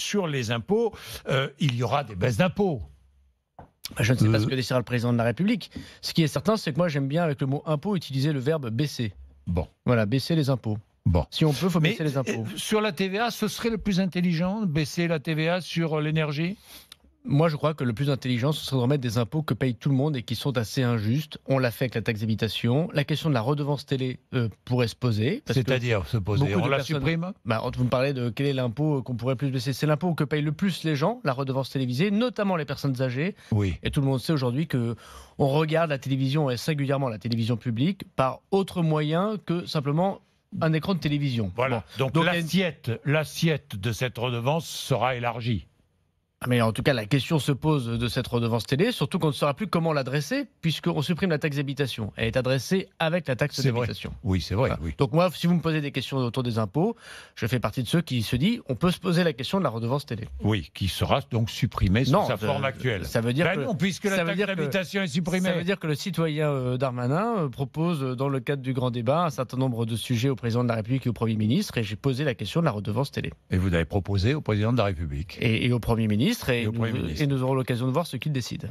sur les impôts, euh, il y aura des baisses d'impôts. Bah, je ne sais pas ce euh. que décidera le président de la République. Ce qui est certain, c'est que moi j'aime bien avec le mot impôt utiliser le verbe baisser. Bon. Voilà, baisser les impôts. Bon. Si on peut, faut baisser les euh, impôts. Sur la TVA, ce serait le plus intelligent, baisser la TVA sur l'énergie moi, je crois que le plus intelligent, ce serait de remettre des impôts que paye tout le monde et qui sont assez injustes. On l'a fait avec la taxe d'habitation. La question de la redevance télé euh, pourrait se poser. C'est-à-dire se poser. On la supprime bah, Vous me parlez de quel est l'impôt qu'on pourrait plus baisser. C'est l'impôt que payent le plus les gens, la redevance télévisée, notamment les personnes âgées. Oui. Et tout le monde sait aujourd'hui que on regarde la télévision, et singulièrement la télévision publique, par autre moyen que simplement un écran de télévision. Voilà. Donc, Donc l'assiette, l'assiette de cette redevance sera élargie. Mais en tout cas, la question se pose de cette redevance télé, surtout qu'on ne saura plus comment l'adresser, puisqu'on supprime la taxe d'habitation. Elle est adressée avec la taxe d'habitation. Oui, c'est vrai. Donc moi, si vous me posez des questions autour des impôts, je fais partie de ceux qui se disent, on peut se poser la question de la redevance télé. Oui, qui sera donc supprimée sous sa forme actuelle. Ben ça veut dire que, puisque la est supprimée. dire que le citoyen euh, Darmanin euh, propose, euh, dans le cadre du grand débat, un certain nombre de sujets au président de la République et au Premier ministre, et j'ai posé la question de la redevance télé. Et vous l'avez proposé au président de la République. et au Premier ministre euh, et nous aurons l'occasion de voir ce qu'il décide.